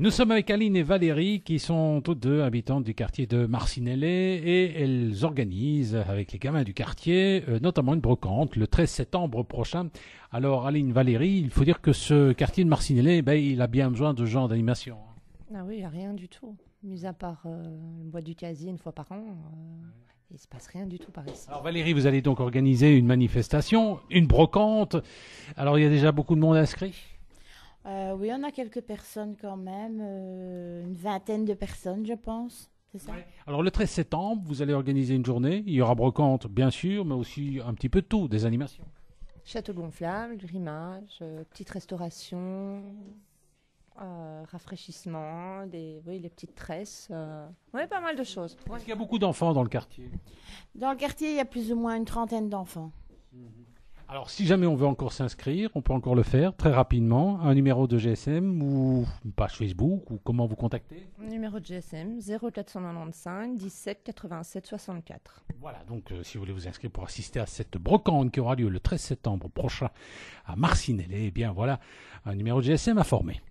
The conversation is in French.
Nous sommes avec Aline et Valérie qui sont toutes deux habitantes du quartier de Marcinelle et elles organisent avec les gamins du quartier euh, notamment une brocante le 13 septembre prochain. Alors Aline, Valérie, il faut dire que ce quartier de Marcinelle, eh ben, il a bien besoin de gens d'animation. Hein. Ah oui, il n'y a rien du tout. Mis à part une euh, boîte du casier une fois par an, euh, il ne se passe rien du tout par ici. Alors Valérie, vous allez donc organiser une manifestation, une brocante. Alors il y a déjà beaucoup de monde inscrit euh, oui, on a quelques personnes quand même, euh, une vingtaine de personnes, je pense. Alors le 13 septembre, vous allez organiser une journée. Il y aura brocante, bien sûr, mais aussi un petit peu tout, des animations. Château gonflable, grimage, euh, petite restauration, rafraîchissement, des, oui, les petites tresses. oui, pas mal de choses. est qu'il y a beaucoup d'enfants dans le quartier Dans le quartier, il y a plus ou moins une trentaine d'enfants. Mhm. Alors, si jamais on veut encore s'inscrire, on peut encore le faire très rapidement. Un numéro de GSM ou une page Facebook ou comment vous contacter Numéro de GSM 0495 17 87 64. Voilà, donc euh, si vous voulez vous inscrire pour assister à cette brocante qui aura lieu le 13 septembre prochain à Marcinelle, eh bien voilà un numéro de GSM à former.